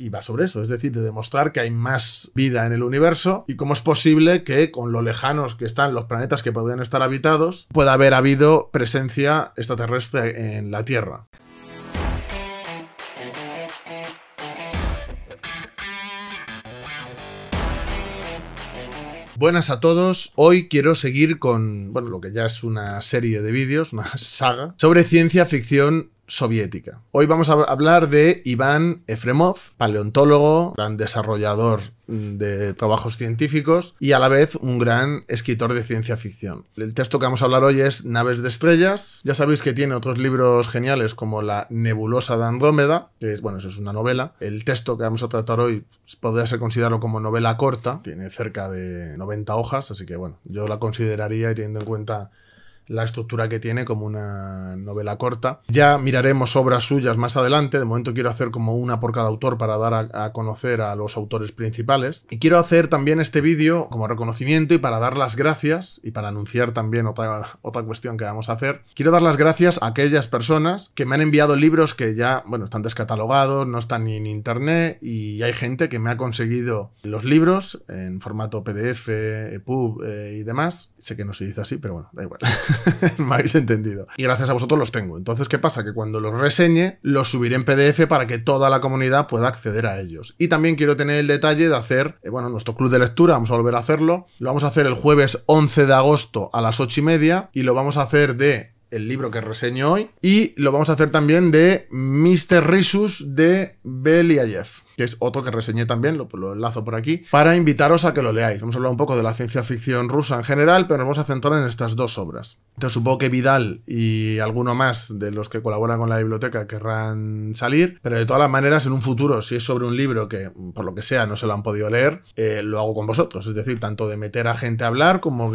y va sobre eso, es decir, de demostrar que hay más vida en el universo y cómo es posible que con lo lejanos que están los planetas que podrían estar habitados, pueda haber habido presencia extraterrestre en la Tierra. Buenas a todos. Hoy quiero seguir con, bueno, lo que ya es una serie de vídeos, una saga, sobre ciencia ficción soviética. Hoy vamos a hablar de Iván Efremov, paleontólogo, gran desarrollador de trabajos científicos y a la vez un gran escritor de ciencia ficción. El texto que vamos a hablar hoy es Naves de Estrellas. Ya sabéis que tiene otros libros geniales como La Nebulosa de Andrómeda, que es, bueno, eso es una novela. El texto que vamos a tratar hoy podría ser considerado como novela corta, tiene cerca de 90 hojas, así que bueno, yo la consideraría y teniendo en cuenta la estructura que tiene como una novela corta. Ya miraremos obras suyas más adelante, de momento quiero hacer como una por cada autor para dar a, conocer a los autores principales. Y quiero hacer también este vídeo como reconocimiento y para dar las gracias y para anunciar también otra, otra cuestión que vamos a hacer. Quiero dar las gracias a aquellas personas que me han enviado libros que ya, bueno, están descatalogados, no están ni en internet y hay gente que me ha conseguido los libros en formato PDF, EPUB eh, y demás. Sé que no se dice así, pero bueno, da igual. me habéis entendido. Y gracias a vosotros los tengo. Entonces, ¿qué pasa? Que cuando los reseñe, los subiré en PDF para que toda la comunidad pueda acceder a ellos. Y también quiero tener el detalle de hacer, eh, bueno, nuestro club de lectura, vamos a volver a hacerlo. Lo vamos a hacer el jueves 11 de agosto a las 8 y media y lo vamos a hacer de el libro que reseño hoy y lo vamos a hacer también de Mr. Risus de Jeff que es otro que reseñé también, lo, lo, enlazo por aquí, para invitaros a que lo leáis. Vamos a un poco de la ciencia ficción rusa en general, pero nos vamos a centrar en estas dos obras. Entonces supongo que Vidal y alguno más de los que colaboran con la biblioteca querrán salir, pero de todas las maneras en un futuro, si es sobre un libro que por lo que sea no se lo han podido leer, eh, lo hago con vosotros. Es decir, tanto de meter a gente a hablar como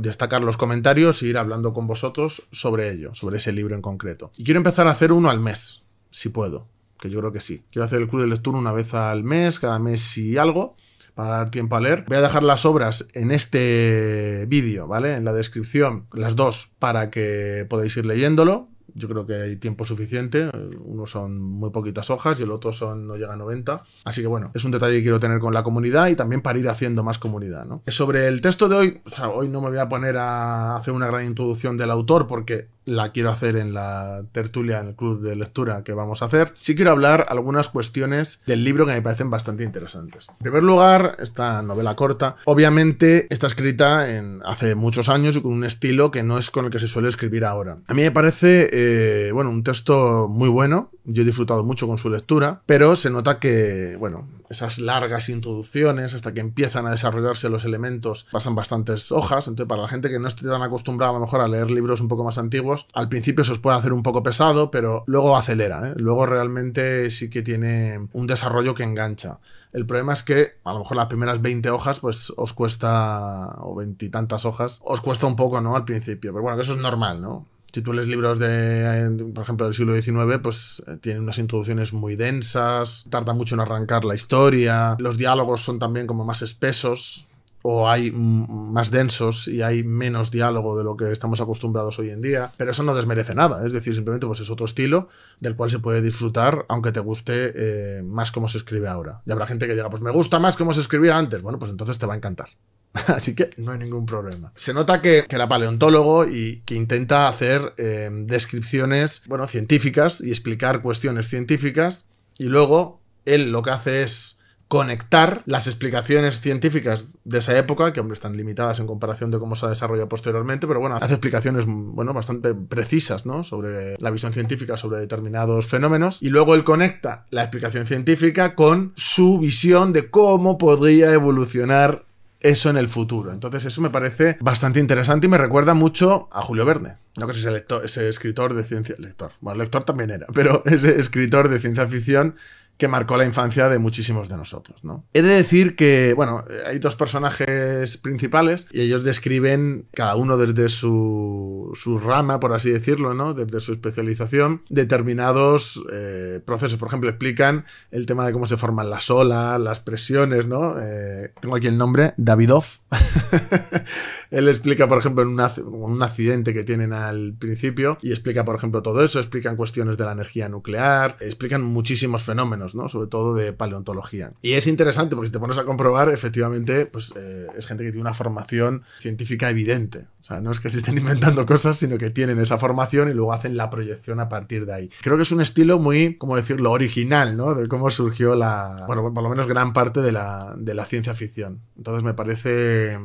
destacar los comentarios e ir hablando con vosotros sobre ello, sobre ese libro en concreto. Y quiero empezar a hacer uno al mes, si puedo que yo creo que sí. Quiero hacer el club de lectura una vez al mes, cada mes y algo, para dar tiempo a leer. Voy a dejar las obras en este vídeo, ¿vale? En la descripción, las dos, para que podáis ir leyéndolo. Yo creo que hay tiempo suficiente. Uno son muy poquitas hojas y el otro son no llega a 90. Así que bueno, es un detalle que quiero tener con la comunidad y también para ir haciendo más comunidad. ¿no? Sobre el texto de hoy, o sea, hoy no me voy a poner a hacer una gran introducción del autor porque la quiero hacer en la tertulia, en el club de lectura que vamos a hacer, sí quiero hablar algunas cuestiones del libro que me parecen bastante interesantes. En primer lugar, esta novela corta, obviamente está escrita en, hace muchos años y con un estilo que no es con el que se suele escribir ahora. A mí me parece, eh, bueno, un texto muy bueno, yo he disfrutado mucho con su lectura, pero se nota que, bueno, esas largas introducciones hasta que empiezan a desarrollarse los elementos pasan bastantes hojas, entonces para la gente que no esté tan acostumbrada a lo mejor a leer libros un poco más antiguos, al principio se os puede hacer un poco pesado, pero luego acelera, ¿eh? luego realmente sí que tiene un desarrollo que engancha. El problema es que a lo mejor las primeras 20 hojas pues os cuesta, o veintitantas hojas, os cuesta un poco, ¿no? Al principio, pero bueno, eso es normal, ¿no? Si tú lees libros de, por ejemplo, del siglo XIX, pues eh, tienen unas introducciones muy densas, tarda mucho en arrancar la historia, los diálogos son también como más espesos, o hay más densos y hay menos diálogo de lo que estamos acostumbrados hoy en día, pero eso no desmerece nada, es decir, simplemente pues es otro estilo del cual se puede disfrutar aunque te guste eh, más como se escribe ahora. Y habrá gente que diga, pues me gusta más como se escribía antes, bueno, pues entonces te va a encantar. Así que no hay ningún problema. Se nota que, era paleontólogo y que intenta hacer eh, descripciones, bueno, científicas y explicar cuestiones científicas. Y luego él lo que hace es conectar las explicaciones científicas de esa época, que hombre, están limitadas en comparación de cómo se ha desarrollado posteriormente, pero bueno, hace explicaciones bueno, bastante precisas ¿no? sobre la visión científica sobre determinados fenómenos, y luego él conecta la explicación científica con su visión de cómo podría evolucionar eso en el futuro. Entonces eso me parece bastante interesante y me recuerda mucho a Julio Verne. No que ese, ese escritor de ciencia... Lector. Bueno, lector también era, pero ese escritor de ciencia ficción que marcó la infancia de muchísimos de nosotros, ¿no? He de decir que, bueno, hay dos personajes principales y ellos describen cada uno desde su, su rama, por así decirlo, ¿no? Desde su especialización, determinados eh, procesos. Por ejemplo, explican el tema de cómo se forman las olas, las presiones, ¿no? Eh, tengo aquí el nombre, Davidov. Él explica, por ejemplo, en un accidente que tienen al principio y explica, por ejemplo, todo eso, explican cuestiones de la energía nuclear, explican muchísimos fenómenos, ¿no? Sobre todo de paleontología. Y es interesante porque si te pones a comprobar, efectivamente, pues eh, es gente que tiene una formación científica evidente. O sea, no es que se estén inventando cosas, sino que tienen esa formación y luego hacen la proyección a partir de ahí. Creo que es un estilo muy, como decirlo, original, ¿no? De cómo surgió la, bueno, por lo menos gran parte de la, de la ciencia ficción. Entonces me parece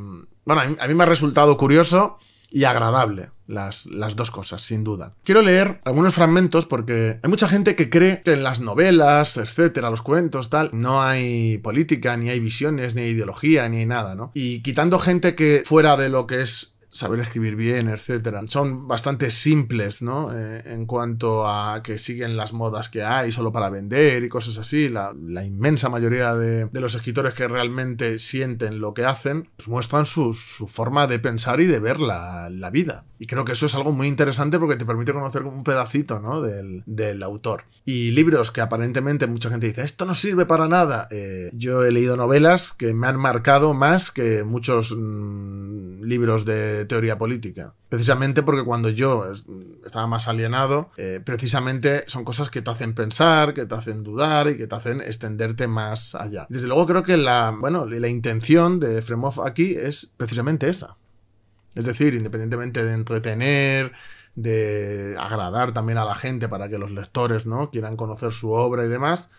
bueno, a mí, me ha resultado curioso y agradable. Las, las, dos cosas, sin duda. Quiero leer algunos fragmentos porque hay mucha gente que cree que en las novelas, etcétera, los cuentos, tal, no hay política, ni hay visiones, ni hay ideología, ni hay nada, ¿no? Y quitando gente que fuera de lo que es saber escribir bien, etcétera. Son bastante simples, ¿no? Eh, en cuanto a que siguen las modas que hay solo para vender y cosas así. La, inmensa mayoría de, los escritores que realmente sienten lo que hacen, pues muestran su, forma de pensar y de ver la, vida. Y creo que eso es algo muy interesante porque te permite conocer un pedacito, ¿no? Del, del autor. Y libros que aparentemente mucha gente dice, esto no sirve para nada. Eh, yo he leído novelas que me han marcado más que muchos mm, libros de teoría política. Precisamente porque cuando yo estaba más alienado, eh, precisamente son cosas que te hacen pensar, que te hacen dudar y que te hacen extenderte más allá. Desde luego creo que la, bueno, la intención de Fremov aquí es precisamente esa. Es decir, independientemente de entretener, de agradar también a la gente para que los lectores ¿no? quieran conocer su obra y demás,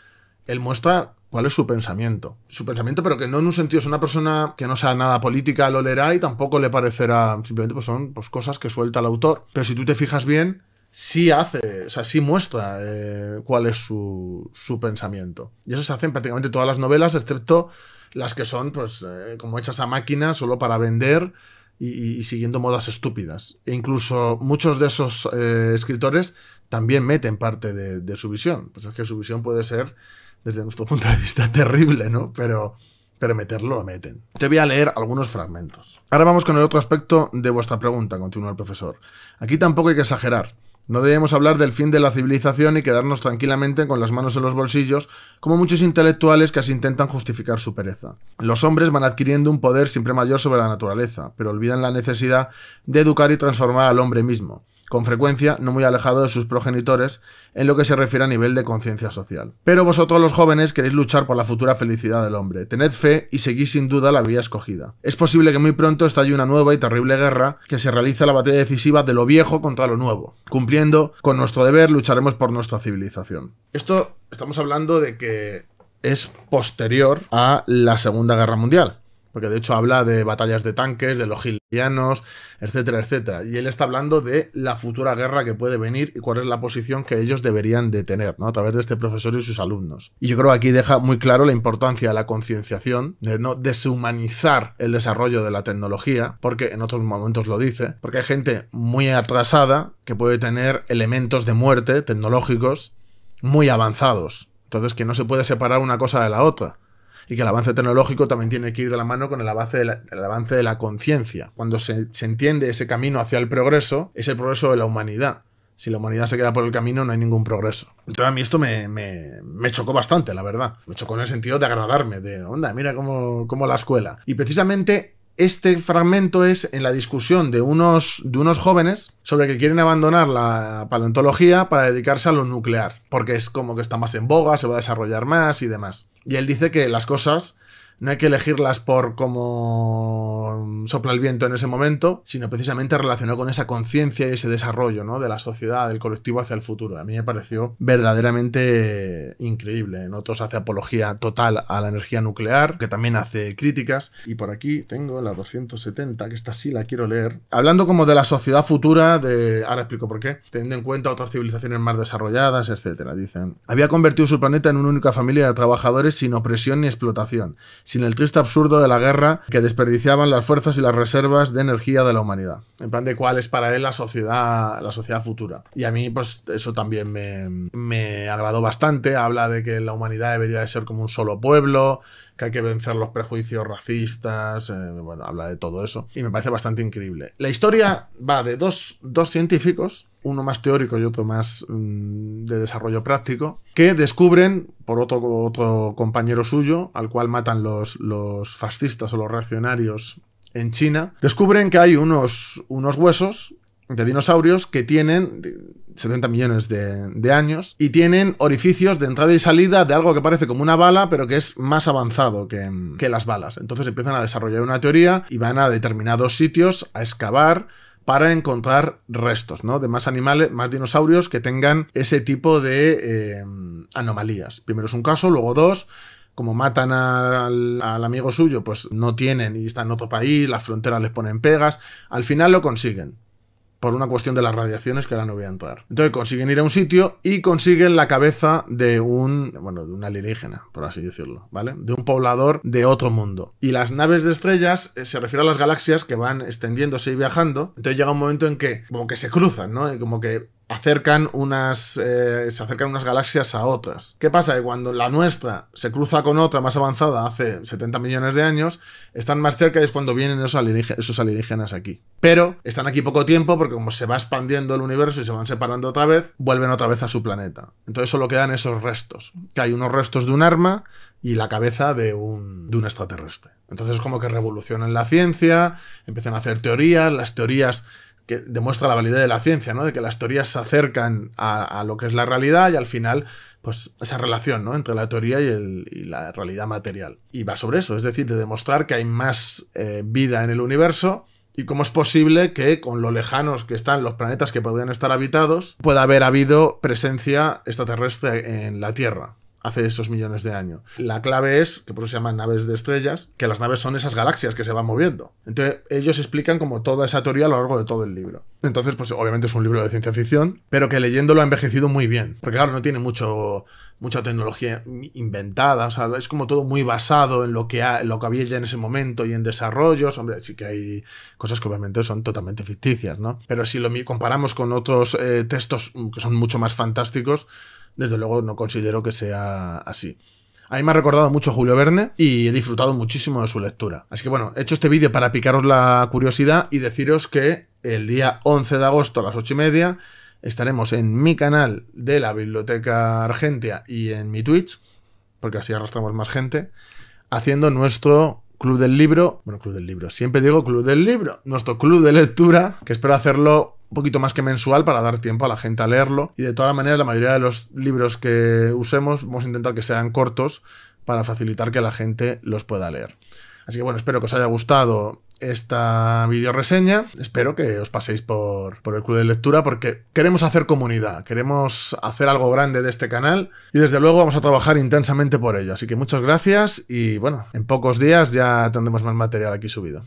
él muestra cuál es su pensamiento. Su pensamiento, pero que no en un sentido es una persona que no sea nada política, lo leerá y tampoco le parecerá, simplemente pues son pues, cosas que suelta el autor. Pero si tú te fijas bien, sí hace, o sea, sí muestra eh, cuál es su, pensamiento. Y eso se hace en prácticamente todas las novelas, excepto las que son pues eh, como hechas a máquina solo para vender y, siguiendo modas estúpidas. E incluso muchos de esos eh, escritores también meten parte de, de su visión. Pues es que su visión puede ser desde nuestro punto de vista terrible, ¿no? Pero, pero meterlo lo meten. Te voy a leer algunos fragmentos. Ahora vamos con el otro aspecto de vuestra pregunta, continúa el profesor. Aquí tampoco hay que exagerar. No debemos hablar del fin de la civilización y quedarnos tranquilamente con las manos en los bolsillos, como muchos intelectuales casi intentan justificar su pereza. Los hombres van adquiriendo un poder siempre mayor sobre la naturaleza, pero olvidan la necesidad de educar y transformar al hombre mismo con frecuencia no muy alejado de sus progenitores en lo que se refiere a nivel de conciencia social. Pero vosotros los jóvenes queréis luchar por la futura felicidad del hombre, tened fe y seguís sin duda la vía escogida. Es posible que muy pronto estalle una nueva y terrible guerra que se realiza la batalla decisiva de lo viejo contra lo nuevo. Cumpliendo con nuestro deber lucharemos por nuestra civilización. Esto estamos hablando de que es posterior a la Segunda Guerra Mundial porque de hecho habla de batallas de tanques, de los gilianos, etcétera, etcétera. Y él está hablando de la futura guerra que puede venir y cuál es la posición que ellos deberían de tener, ¿no? A través de este profesor y sus alumnos. Y yo creo que aquí deja muy claro la importancia de la concienciación, de no deshumanizar el desarrollo de la tecnología, porque en otros momentos lo dice, porque hay gente muy atrasada que puede tener elementos de muerte tecnológicos muy avanzados. Entonces que no se puede separar una cosa de la otra y que el avance tecnológico también tiene que ir de la mano con el avance de la, avance de la conciencia. Cuando se, entiende ese camino hacia el progreso, es el progreso de la humanidad. Si la humanidad se queda por el camino, no hay ningún progreso. Entonces a mí esto me, chocó bastante, la verdad. Me chocó en el sentido de agradarme, de onda, mira cómo, cómo la escuela. Y precisamente este fragmento es en la discusión de unos, de unos jóvenes sobre que quieren abandonar la paleontología para dedicarse a lo nuclear, porque es como que está más en boga, se va a desarrollar más y demás. Y él dice que las cosas no hay que elegirlas por cómo sopla el viento en ese momento, sino precisamente relacionado con esa conciencia y ese desarrollo ¿no? de la sociedad, del colectivo hacia el futuro. A mí me pareció verdaderamente increíble. en otros hace apología total a la energía nuclear, que también hace críticas. Y por aquí tengo la 270, que esta sí la quiero leer. Hablando como de la sociedad futura, de... ahora explico por qué, teniendo en cuenta otras civilizaciones más desarrolladas, etcétera, dicen. Había convertido su planeta en una única familia de trabajadores sin opresión ni explotación sin el triste absurdo de la guerra que desperdiciaban las fuerzas y las reservas de energía de la humanidad. En plan de cuál es para él la sociedad, la sociedad futura. Y a mí, pues, eso también me, me agradó bastante. Habla de que la humanidad debería de ser como un solo pueblo, que hay que vencer los prejuicios racistas, eh, bueno, habla de todo eso, y me parece bastante increíble. La historia va de dos, científicos, uno más teórico y otro más mm, de desarrollo práctico, que descubren, por otro, otro compañero suyo, al cual matan los, los fascistas o los reaccionarios en China, descubren que hay unos, unos huesos de dinosaurios que tienen 70 millones de, años y tienen orificios de entrada y salida de algo que parece como una bala, pero que es más avanzado que, las balas. Entonces empiezan a desarrollar una teoría y van a determinados sitios a excavar para encontrar restos, ¿no? De más animales, más dinosaurios que tengan ese tipo de eh, anomalías. Primero es un caso, luego dos. Como matan al, al, amigo suyo, pues no tienen y están en otro país, las fronteras les ponen pegas. Al final lo consiguen por una cuestión de las radiaciones que ahora no voy a entrar. Entonces consiguen ir a un sitio y consiguen la cabeza de un, bueno, de un alienígena, por así decirlo, ¿vale? De un poblador de otro mundo. Y las naves de estrellas eh, se refiere a las galaxias que van extendiéndose y viajando. Entonces llega un momento en que como que se cruzan, ¿no? Y como que acercan unas, eh, se acercan unas galaxias a otras. ¿Qué pasa? Que cuando la nuestra se cruza con otra más avanzada hace 70 millones de años, están más cerca y es cuando vienen esos, alienígenas aquí. Pero están aquí poco tiempo porque como se va expandiendo el universo y se van separando otra vez, vuelven otra vez a su planeta. Entonces solo quedan esos restos, que hay unos restos de un arma y la cabeza de un, de un extraterrestre. Entonces es como que revolucionan la ciencia, empiezan a hacer teorías, las teorías que demuestra la validez de la ciencia, ¿no? De que las teorías se acercan a, lo que es la realidad y al final, pues esa relación, ¿no? Entre la teoría y, la realidad material. Y va sobre eso, es decir, de demostrar que hay más eh, vida en el universo y cómo es posible que con lo lejanos que están los planetas que podrían estar habitados, pueda haber habido presencia extraterrestre en la Tierra hace esos millones de años. La clave es, que por eso se llaman naves de estrellas, que las naves son esas galaxias que se van moviendo. Entonces, ellos explican como toda esa teoría a lo largo de todo el libro. Entonces, pues obviamente es un libro de ciencia ficción, pero que leyéndolo ha envejecido muy bien. Porque claro, no tiene mucho mucha tecnología inventada, es como todo muy basado en lo que, lo que había ya en ese momento y en desarrollos, hombre, sí que hay cosas que obviamente son totalmente ficticias, ¿no? Pero si lo comparamos con otros eh, textos mm, que son mucho más fantásticos, desde luego no considero que sea así. A mí me ha recordado mucho Julio Verne y he disfrutado muchísimo de su lectura. Así que bueno, he hecho este vídeo para picaros la curiosidad y deciros que el día 11 de agosto a las 8 y media estaremos en mi canal de la Biblioteca Argentina y en mi Twitch, porque así arrastramos más gente, haciendo nuestro club del libro, bueno, club del libro, siempre digo club del libro, nuestro club de lectura, que espero hacerlo un poquito más que mensual para dar tiempo a la gente a leerlo. Y de todas maneras, la mayoría de los libros que usemos vamos a intentar que sean cortos para facilitar que la gente los pueda leer. Así que bueno, espero que os haya gustado esta video reseña. Espero que os paséis por, por, el club de lectura porque queremos hacer comunidad, queremos hacer algo grande de este canal y desde luego vamos a trabajar intensamente por ello. Así que muchas gracias y bueno, en pocos días ya tendremos más material aquí subido.